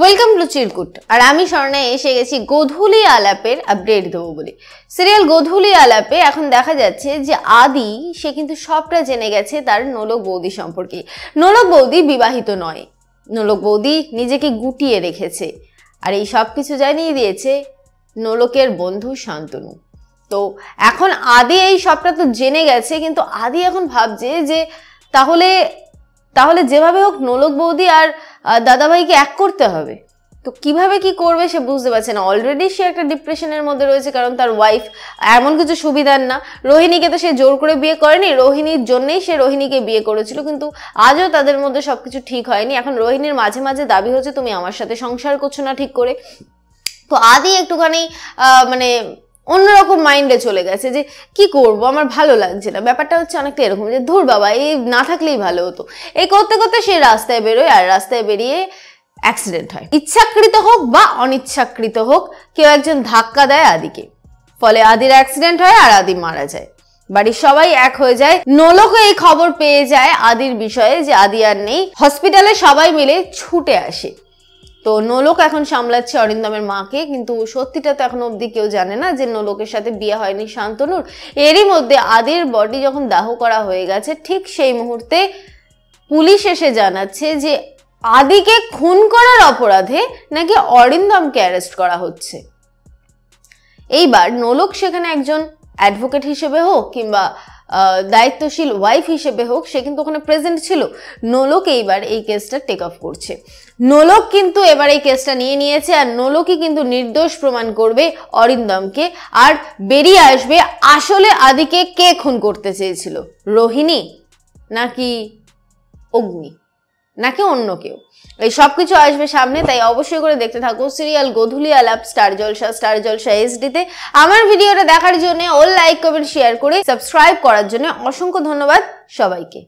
welcome to চিরকুট আর আমি স্বর্ণে এসে গেছি গোধূলি আলাপের আপডেট দেবো বলে সিরিয়াল গোধুলি আলাপে এখন দেখা যাচ্ছে যে আদি সে কিন্তু সবটা জেনে গেছে তার নোলক বৌদি সম্পর্কে নোলক বৌদি বিবাহিত নয় নোলক বৌদি নিজেকে গুটিয়ে রেখেছে আর এই সব কিছু জানিয়ে দিয়েছে নোলকের বন্ধু শান্তনু তো এখন আদি এই সবটা তো জেনে গেছে কিন্তু আদি এখন ভাবছে যে তাহলে তাহলে যেভাবে হোক নোলক বৌদি আর দাদাভাইকে এক করতে হবে তো কিভাবে কি করবে সে বুঝতে পারছে না অলরেডি সে একটা ডিপ্রেশনের মধ্যে রয়েছে কারণ তার ওয়াইফ এমন কিছু সুবিধার না রোহিণীকে তো সে জোর করে বিয়ে করেনি রোহিণীর জন্যেই সে রোহিণীকে বিয়ে করেছিল কিন্তু আজও তাদের মধ্যে সব কিছু ঠিক হয়নি এখন রোহিণীর মাঝে মাঝে দাবি হচ্ছে তুমি আমার সাথে সংসার করছো না ঠিক করে তো আদি একটুখানি মানে অন্যরকম মাইন্ডে চলে গেছে যে কি করব আমার ভালো লাগছে না ব্যাপারটা হচ্ছে অনেকটা এরকম যে ধুর বাবা এই না থাকলেই ভালো হতো এই করতে করতে সে রাস্তায় বেরোয় আর রাস্তায় বেরিয়ে অ্যাক্সিডেন্ট হয় ইচ্ছাকৃত হোক বা অনিচ্ছাকৃত হোক কেউ একজন ধাক্কা দেয় আদিকে ফলে আদির অ্যাক্সিডেন্ট হয় আর আদি মারা যায় বাড়ির সবাই এক হয়ে যায় নোলক এই খবর পেয়ে যায় আদির বিষয়ে যে আদি আর নেই হসপিটালে সবাই মিলে ছুটে আসে তো নোলক এখন সামলাচ্ছে অরিন্দমের মাকে কিন্তু সত্যিটা তো এখন অবধি কেউ জানে না যে নোলকের সাথে বিয়ে হয়নি শান্তনুর এরই মধ্যে আদির বডি যখন দাহ করা হয়ে গেছে ঠিক সেই মুহূর্তে পুলিশ এসে জানাচ্ছে যে আদিকে খুন করার অপরাধে নাকি অরিন্দমকে অ্যারেস্ট করা হচ্ছে এইবার নোলক সেখানে একজন অ্যাডভোকেট হিসেবে হোক কিংবা দায়িত্বশীল ওয়াইফ হিসেবে হোক সে কিন্তু ওখানে প্রেজেন্ট ছিল নোলক এইবার এই কেসটা টেক অফ করছে নোলক কিন্তু এবার এই কেসটা নিয়ে নিয়েছে আর নোলকই কিন্তু নির্দোষ প্রমাণ করবে অরিন্দমকে আর বেরিয়ে আসবে আসলে আদিকে কে খুন করতে চেয়েছিল রোহিণী নাকি অগ্নি নাকি অন্য কেউ এই সব কিছু আসবে সামনে তাই অবশ্যই করে দেখতে থাকো সিরিয়াল গধুলি আলাপ স্টার জলসা স্টার জলসা এসডিতে আমার ভিডিওটা দেখার জন্য ও লাইক কমেন্ট শেয়ার করে সাবস্ক্রাইব করার জন্য অসংখ্য ধন্যবাদ সবাইকে